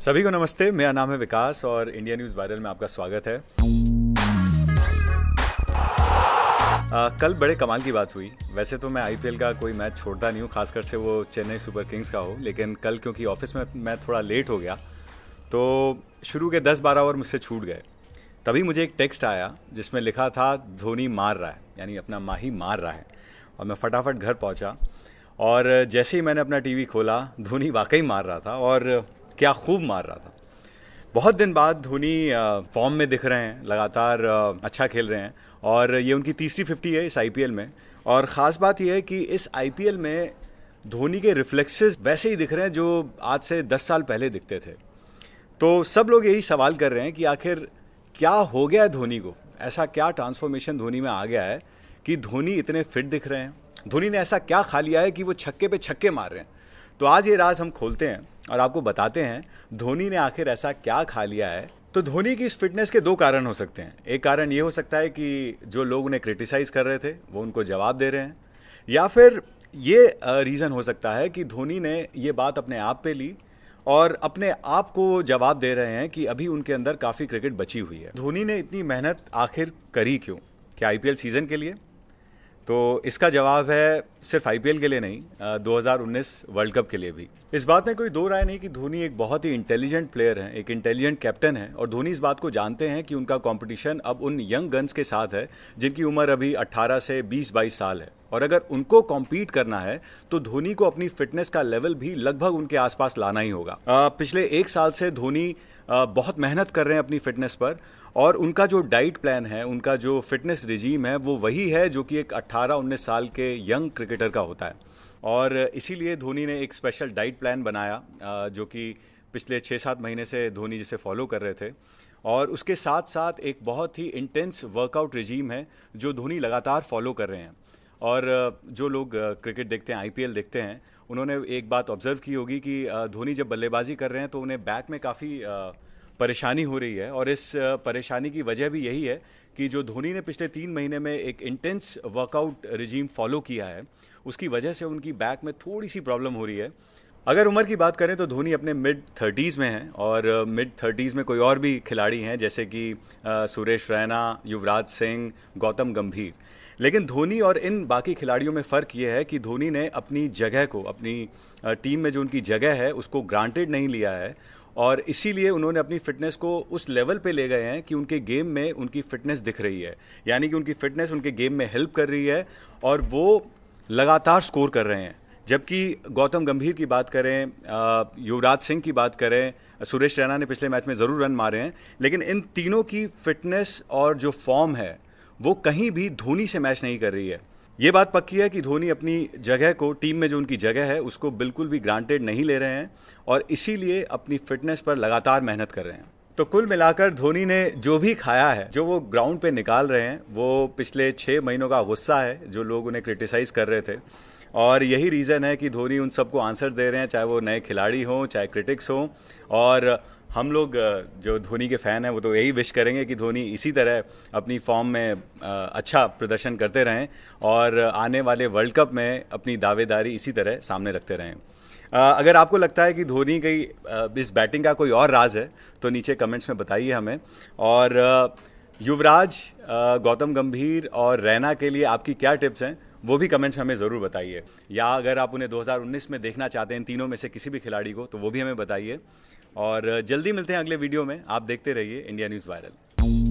सभी को नमस्ते मेरा नाम है विकास और इंडिया न्यूज़ वायरल में आपका स्वागत है आ, कल बड़े कमाल की बात हुई वैसे तो मैं आईपीएल का कोई मैच छोड़ता नहीं हूँ खासकर से वो चेन्नई सुपर किंग्स का हो लेकिन कल क्योंकि ऑफिस में मैं थोड़ा लेट हो गया तो शुरू के 10-12 ओवर मुझसे छूट गए तभी मुझे एक टेक्स्ट आया जिसमें लिखा था धोनी मार रहा है यानी अपना माही मार रहा है और मैं फटाफट घर पहुँचा और जैसे ही मैंने अपना टीवी खोला धोनी वाकई मार रहा था और क्या खूब मार रहा था बहुत दिन बाद धोनी फॉर्म में दिख रहे हैं लगातार अच्छा खेल रहे हैं और ये उनकी तीसरी फिफ्टी है इस आई में और ख़ास बात यह है कि इस आई में धोनी के रिफ्लेक्सेस वैसे ही दिख रहे हैं जो आज से दस साल पहले दिखते थे तो सब लोग यही सवाल कर रहे हैं कि आखिर क्या हो गया है धोनी को ऐसा क्या ट्रांसफॉर्मेशन धोनी में आ गया है कि धोनी इतने फिट दिख रहे हैं धोनी ने ऐसा क्या खा लिया है कि वो छक्के पे छक्के मार रहे हैं तो आज ये राज हम खोलते हैं और आपको बताते हैं धोनी ने आखिर ऐसा क्या खा लिया है तो धोनी की इस फिटनेस के दो कारण हो सकते हैं एक कारण ये हो सकता है कि जो लोग उन्हें क्रिटिसाइज़ कर रहे थे वो उनको जवाब दे रहे हैं या फिर ये रीज़न हो सकता है कि धोनी ने ये बात अपने आप पे ली और अपने आप को जवाब दे रहे हैं कि अभी उनके अंदर काफ़ी क्रिकेट बची हुई है धोनी ने इतनी मेहनत आखिर करी क्यों क्या आईपीएल सीज़न के लिए तो इसका जवाब है सिर्फ आई के लिए नहीं आ, 2019 वर्ल्ड कप के लिए भी इस बात में कोई दो राय नहीं कि धोनी एक बहुत ही इंटेलिजेंट प्लेयर हैं एक इंटेलिजेंट कैप्टन है और धोनी इस बात को जानते हैं कि उनका कंपटीशन अब उन यंग गन्स के साथ है जिनकी उम्र अभी 18 से 20-22 साल है और अगर उनको कॉम्पीट करना है तो धोनी को अपनी फिटनेस का लेवल भी लगभग उनके आसपास लाना ही होगा आ, पिछले एक साल से धोनी बहुत मेहनत कर रहे हैं अपनी फिटनेस पर और उनका जो डाइट प्लान है उनका जो फिटनेस रिजीम है वो वही है जो कि एक 18-19 साल के यंग क्रिकेटर का होता है और इसीलिए धोनी ने एक स्पेशल डाइट प्लान बनाया जो कि पिछले छः सात महीने से धोनी जिसे फॉलो कर रहे थे और उसके साथ साथ एक बहुत ही इंटेंस वर्कआउट रिजीम है जो धोनी लगातार फॉलो कर रहे हैं और जो लोग क्रिकेट देखते हैं आईपीएल देखते हैं उन्होंने एक बात ऑब्जर्व की होगी कि धोनी जब बल्लेबाजी कर रहे हैं तो उन्हें बैक में काफ़ी परेशानी हो रही है और इस परेशानी की वजह भी यही है कि जो धोनी ने पिछले तीन महीने में एक इंटेंस वर्कआउट रिजीम फॉलो किया है उसकी वजह से उनकी बैक में थोड़ी सी प्रॉब्लम हो रही है अगर उम्र की बात करें तो धोनी अपने मिड थर्टीज़ में हैं और मिड थर्टीज़ में कोई और भी खिलाड़ी हैं जैसे कि सुरेश रैना युवराज सिंह गौतम गंभीर लेकिन धोनी और इन बाकी खिलाड़ियों में फ़र्क ये है कि धोनी ने अपनी जगह को अपनी टीम में जो उनकी जगह है उसको ग्रांटेड नहीं लिया है और इसीलिए उन्होंने अपनी फिटनेस को उस लेवल पे ले गए हैं कि उनके गेम में उनकी फिटनेस दिख रही है यानी कि उनकी फिटनेस उनके गेम में हेल्प कर रही है और वो लगातार स्कोर कर रहे हैं जबकि गौतम गंभीर की बात करें युवराज सिंह की बात करें सुरेश रैना ने पिछले मैच में ज़रूर रन मारे हैं लेकिन इन तीनों की फिटनेस और जो फॉर्म है वो कहीं भी धोनी से मैच नहीं कर रही है ये बात पक्की है कि धोनी अपनी जगह को टीम में जो उनकी जगह है उसको बिल्कुल भी ग्रांटेड नहीं ले रहे हैं और इसीलिए अपनी फिटनेस पर लगातार मेहनत कर रहे हैं तो कुल मिलाकर धोनी ने जो भी खाया है जो वो ग्राउंड पे निकाल रहे हैं वो पिछले छः महीनों का गुस्सा है जो लोग उन्हें क्रिटिसाइज़ कर रहे थे और यही रीज़न है कि धोनी उन सबको आंसर दे रहे हैं चाहे वो नए खिलाड़ी हों चाहे क्रिटिक्स हों और हम लोग जो धोनी के फ़ैन हैं वो तो यही विश करेंगे कि धोनी इसी तरह अपनी फॉर्म में अच्छा प्रदर्शन करते रहें और आने वाले वर्ल्ड कप में अपनी दावेदारी इसी तरह सामने रखते रहें अगर आपको लगता है कि धोनी की इस बैटिंग का कोई और राज है तो नीचे कमेंट्स में बताइए हमें और युवराज गौतम गंभीर और रैना के लिए आपकी क्या टिप्स हैं वो भी कमेंट्स हमें ज़रूर बताइए या अगर आप उन्हें 2019 में देखना चाहते हैं तीनों में से किसी भी खिलाड़ी को तो वो भी हमें बताइए और जल्दी मिलते हैं अगले वीडियो में आप देखते रहिए इंडिया न्यूज़ वायरल